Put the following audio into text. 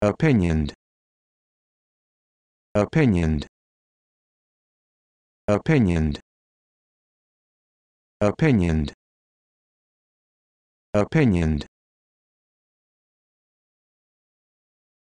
opinioned opinioned opinioned opinioned opinioned